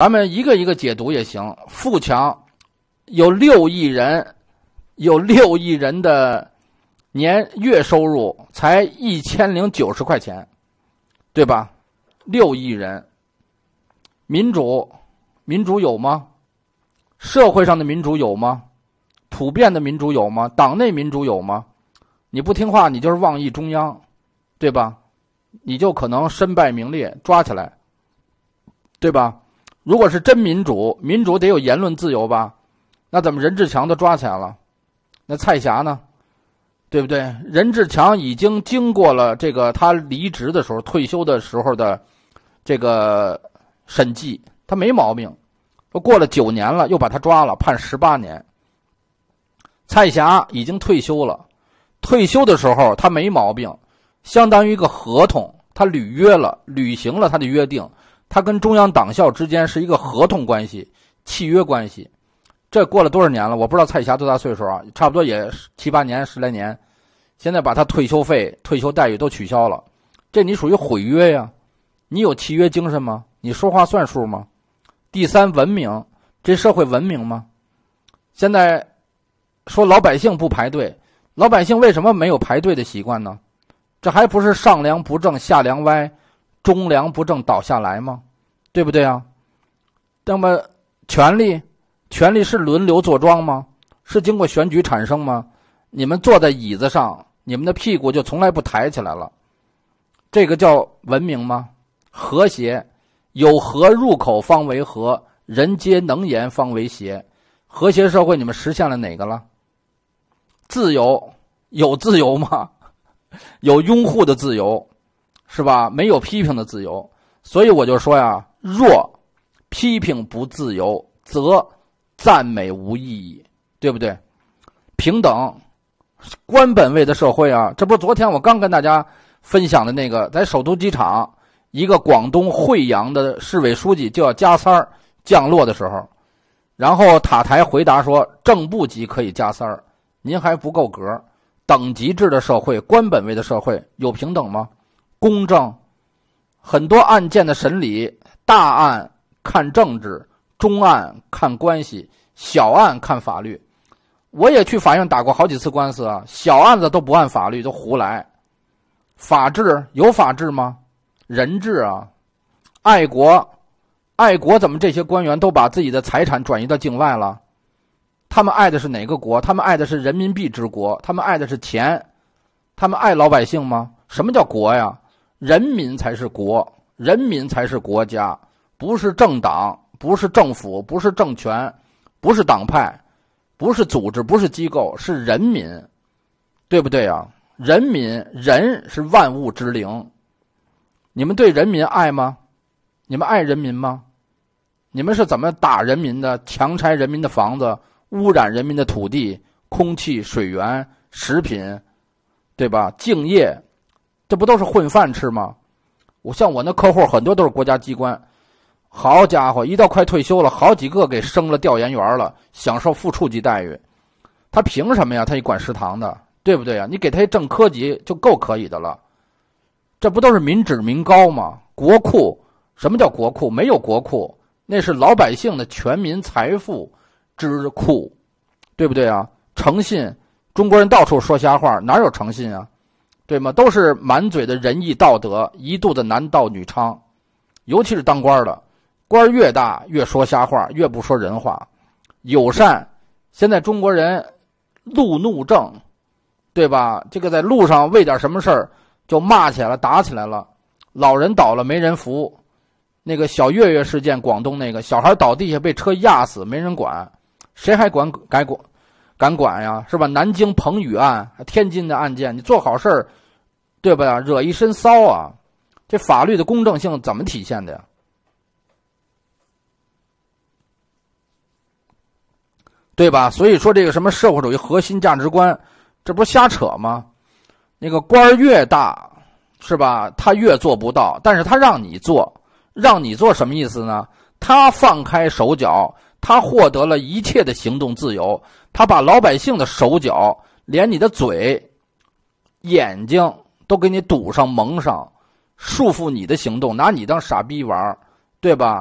咱们一个一个解读也行。富强，有六亿人，有六亿人的年月收入才一千零九十块钱，对吧？六亿人，民主，民主有吗？社会上的民主有吗？普遍的民主有吗？党内民主有吗？你不听话，你就是妄议中央，对吧？你就可能身败名裂，抓起来，对吧？如果是真民主，民主得有言论自由吧？那怎么任志强都抓起来了？那蔡霞呢？对不对？任志强已经经过了这个他离职的时候、退休的时候的这个审计，他没毛病。过了九年了，又把他抓了，判十八年。蔡霞已经退休了，退休的时候他没毛病，相当于一个合同，他履约了，履行了他的约定。他跟中央党校之间是一个合同关系、契约关系，这过了多少年了？我不知道蔡霞多大岁数啊，差不多也七八年、十来年。现在把他退休费、退休待遇都取消了，这你属于毁约呀？你有契约精神吗？你说话算数吗？第三，文明，这社会文明吗？现在说老百姓不排队，老百姓为什么没有排队的习惯呢？这还不是上梁不正下梁歪？中梁不正倒下来吗？对不对啊？那么权力，权力是轮流坐庄吗？是经过选举产生吗？你们坐在椅子上，你们的屁股就从来不抬起来了。这个叫文明吗？和谐？有和入口方为和，人皆能言方为谐。和谐社会，你们实现了哪个了？自由？有自由吗？有拥护的自由。是吧？没有批评的自由，所以我就说呀：若批评不自由，则赞美无意义，对不对？平等，官本位的社会啊，这不昨天我刚跟大家分享的那个，在首都机场，一个广东惠阳的市委书记就要加塞儿降落的时候，然后塔台回答说：“正部级可以加塞儿，您还不够格。”等级制的社会，官本位的社会，有平等吗？公正，很多案件的审理，大案看政治，中案看关系，小案看法律。我也去法院打过好几次官司啊，小案子都不按法律，都胡来。法治有法治吗？人治啊！爱国，爱国怎么这些官员都把自己的财产转移到境外了？他们爱的是哪个国？他们爱的是人民币之国？他们爱的是钱？他们爱老百姓吗？什么叫国呀？人民才是国，人民才是国家，不是政党，不是政府，不是政权，不是党派，不是组织，不是机构，是人民，对不对啊？人民，人是万物之灵，你们对人民爱吗？你们爱人民吗？你们是怎么打人民的？强拆人民的房子，污染人民的土地、空气、水源、食品，对吧？敬业。这不都是混饭吃吗？我像我那客户很多都是国家机关，好家伙，一到快退休了，好几个给升了调研员了，享受副处级待遇。他凭什么呀？他一管食堂的，对不对呀？你给他一正科级就够可以的了。这不都是民脂民膏吗？国库？什么叫国库？没有国库，那是老百姓的全民财富之库，对不对啊？诚信？中国人到处说瞎话，哪有诚信啊？对吗？都是满嘴的仁义道德，一肚子男盗女娼，尤其是当官的，官越大越说瞎话，越不说人话，友善。现在中国人路怒症，对吧？这个在路上为点什么事儿就骂起来了，打起来了。老人倒了没人扶，那个小月月事件，广东那个小孩倒地下被车压死没人管，谁还管该管？敢管呀，是吧？南京彭宇案，天津的案件，你做好事儿，对吧？惹一身骚啊！这法律的公正性怎么体现的呀？对吧？所以说这个什么社会主义核心价值观，这不是瞎扯吗？那个官儿越大，是吧？他越做不到，但是他让你做，让你做什么意思呢？他放开手脚。他获得了一切的行动自由，他把老百姓的手脚，连你的嘴、眼睛都给你堵上、蒙上，束缚你的行动，拿你当傻逼玩，对吧？